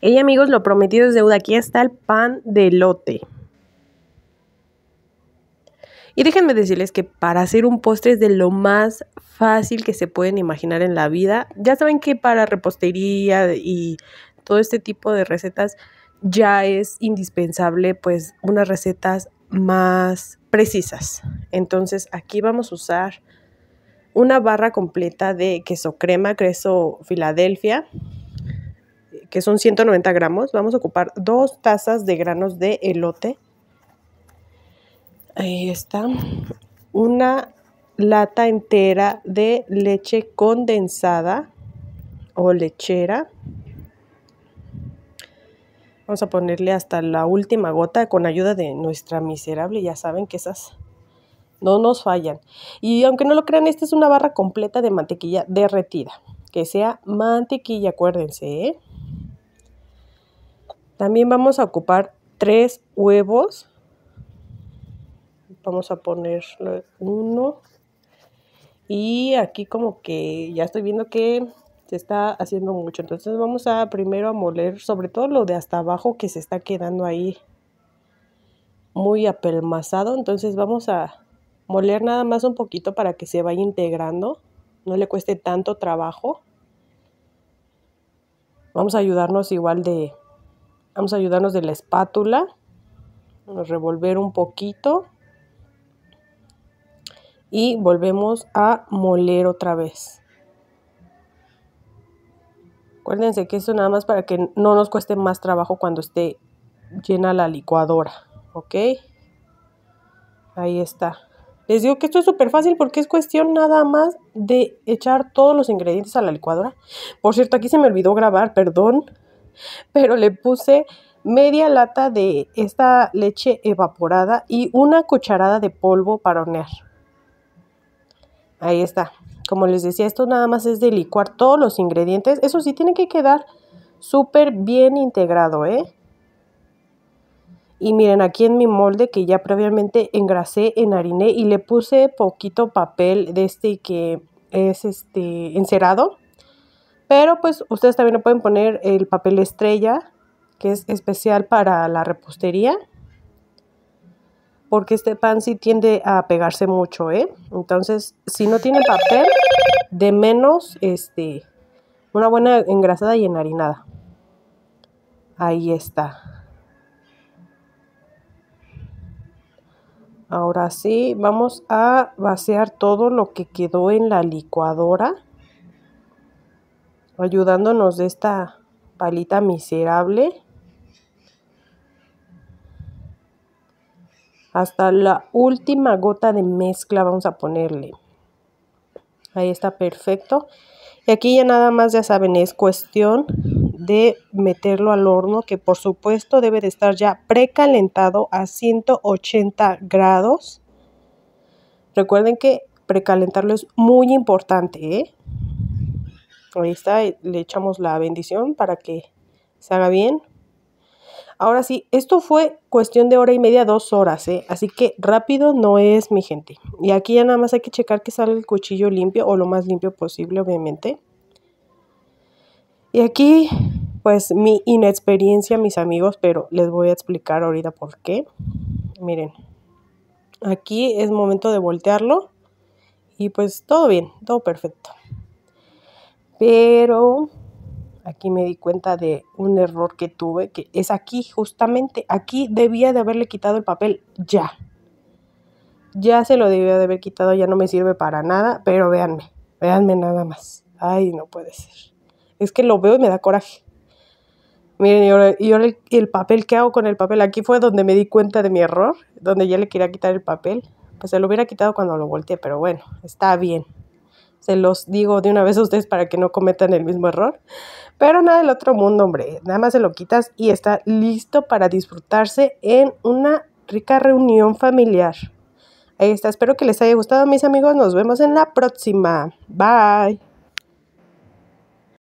y amigos, lo prometido es deuda. Aquí está el pan de lote. Y déjenme decirles que para hacer un postre es de lo más fácil que se pueden imaginar en la vida. Ya saben que para repostería y todo este tipo de recetas ya es indispensable pues unas recetas más precisas. Entonces aquí vamos a usar una barra completa de queso crema, queso Filadelfia, que son 190 gramos, vamos a ocupar dos tazas de granos de elote. Ahí está. Una lata entera de leche condensada o lechera. Vamos a ponerle hasta la última gota con ayuda de nuestra miserable. Ya saben que esas no nos fallan. Y aunque no lo crean, esta es una barra completa de mantequilla derretida. Que sea mantequilla, acuérdense, ¿eh? También vamos a ocupar tres huevos. Vamos a poner uno. Y aquí como que ya estoy viendo que se está haciendo mucho. Entonces vamos a primero a moler sobre todo lo de hasta abajo que se está quedando ahí muy apelmazado. Entonces vamos a moler nada más un poquito para que se vaya integrando. No le cueste tanto trabajo. Vamos a ayudarnos igual de Vamos a ayudarnos de la espátula. Vamos a revolver un poquito. Y volvemos a moler otra vez. Acuérdense que esto nada más para que no nos cueste más trabajo cuando esté llena la licuadora. ¿Ok? Ahí está. Les digo que esto es súper fácil porque es cuestión nada más de echar todos los ingredientes a la licuadora. Por cierto, aquí se me olvidó grabar, perdón pero le puse media lata de esta leche evaporada y una cucharada de polvo para hornear. Ahí está. Como les decía, esto nada más es de licuar todos los ingredientes. Eso sí, tiene que quedar súper bien integrado, ¿eh? Y miren, aquí en mi molde que ya previamente engrasé, enhariné y le puse poquito papel de este que es este encerado pero pues ustedes también le pueden poner el papel estrella, que es especial para la repostería, porque este pan sí tiende a pegarse mucho, ¿eh? Entonces, si no tiene papel, de menos este, una buena engrasada y enharinada. Ahí está. Ahora sí, vamos a vaciar todo lo que quedó en la licuadora ayudándonos de esta palita miserable hasta la última gota de mezcla vamos a ponerle ahí está perfecto y aquí ya nada más ya saben es cuestión de meterlo al horno que por supuesto debe de estar ya precalentado a 180 grados recuerden que precalentarlo es muy importante ¿eh? Ahí está, eh, le echamos la bendición para que se haga bien. Ahora sí, esto fue cuestión de hora y media, dos horas, ¿eh? Así que rápido no es, mi gente. Y aquí ya nada más hay que checar que sale el cuchillo limpio o lo más limpio posible, obviamente. Y aquí, pues mi inexperiencia, mis amigos, pero les voy a explicar ahorita por qué. Miren, aquí es momento de voltearlo y pues todo bien, todo perfecto. Pero aquí me di cuenta de un error que tuve, que es aquí, justamente aquí debía de haberle quitado el papel ya. Ya se lo debía de haber quitado, ya no me sirve para nada, pero véanme, véanme nada más. Ay, no puede ser. Es que lo veo y me da coraje. Miren, y ahora, el, papel, ¿qué hago con el papel? Aquí fue donde me di cuenta de mi error, donde ya le quería quitar el papel. Pues se lo hubiera quitado cuando lo volteé, pero bueno, está bien. Se los digo de una vez a ustedes para que no cometan el mismo error. Pero nada del otro mundo, hombre. Nada más se lo quitas y está listo para disfrutarse en una rica reunión familiar. Ahí está. Espero que les haya gustado, mis amigos. Nos vemos en la próxima. Bye.